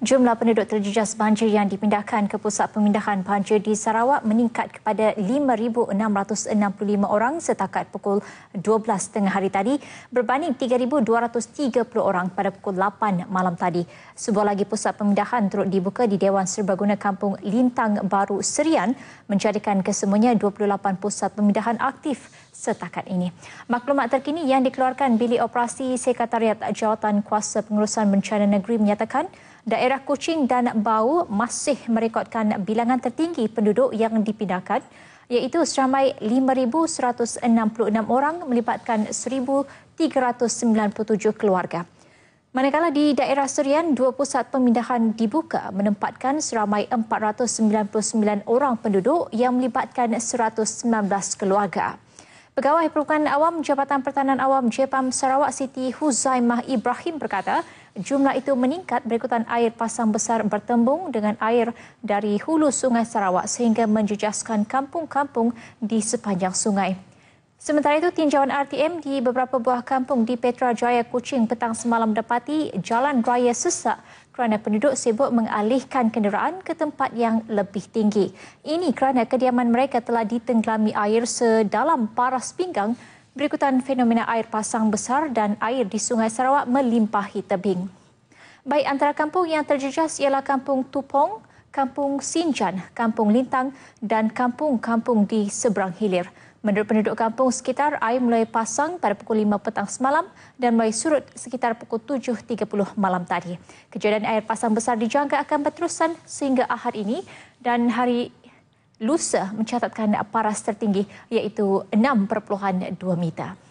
Jumlah penduduk terjejas banjir yang dipindahkan ke pusat pemindahan banjir di Sarawak meningkat kepada 5,665 orang setakat pukul 12 tengah hari tadi berbanding 3,230 orang pada pukul 8 malam tadi. Sebuah lagi pusat pemindahan turut dibuka di Dewan Serbaguna Kampung Lintang Baru Serian menjadikan kesemuanya 28 pusat pemindahan aktif setakat ini. Maklumat terkini yang dikeluarkan Bilik Operasi Sekretariat Jawatan Kuasa Pengurusan Bencana Negeri menyatakan daerah Kuching dan Bau masih merekodkan bilangan tertinggi penduduk yang dipindahkan iaitu seramai 5,166 orang melibatkan 1,397 keluarga. Manakala di daerah Serian, dua pusat pemindahan dibuka menempatkan seramai 499 orang penduduk yang melibatkan 119 keluarga. Pegawai Perhubungan Awam Jabatan Pertahanan Awam Jepam Sarawak Siti Huzaimah Ibrahim berkata, jumlah itu meningkat berikutan air pasang besar bertembung dengan air dari hulu Sungai Sarawak sehingga menjejaskan kampung-kampung di sepanjang sungai. Sementara itu, tinjauan RTM di beberapa buah kampung di Petra Jaya, Kuching petang semalam dapati jalan raya sesak kerana penduduk sibuk mengalihkan kenderaan ke tempat yang lebih tinggi. Ini kerana kediaman mereka telah ditenggelami air sedalam paras pinggang berikutan fenomena air pasang besar dan air di Sungai Sarawak melimpahi tebing. Baik antara kampung yang terjejas ialah kampung Tupong, Kampung Sinjan, Kampung Lintang dan kampung-kampung di seberang hilir. Menurut penduduk kampung sekitar, air mulai pasang pada pukul 5 petang semalam dan mulai surut sekitar pukul 7.30 malam tadi. Kejadian air pasang besar dijangka akan berterusan sehingga ahad ini dan hari Lusa mencatatkan paras tertinggi iaitu 6.2 meter.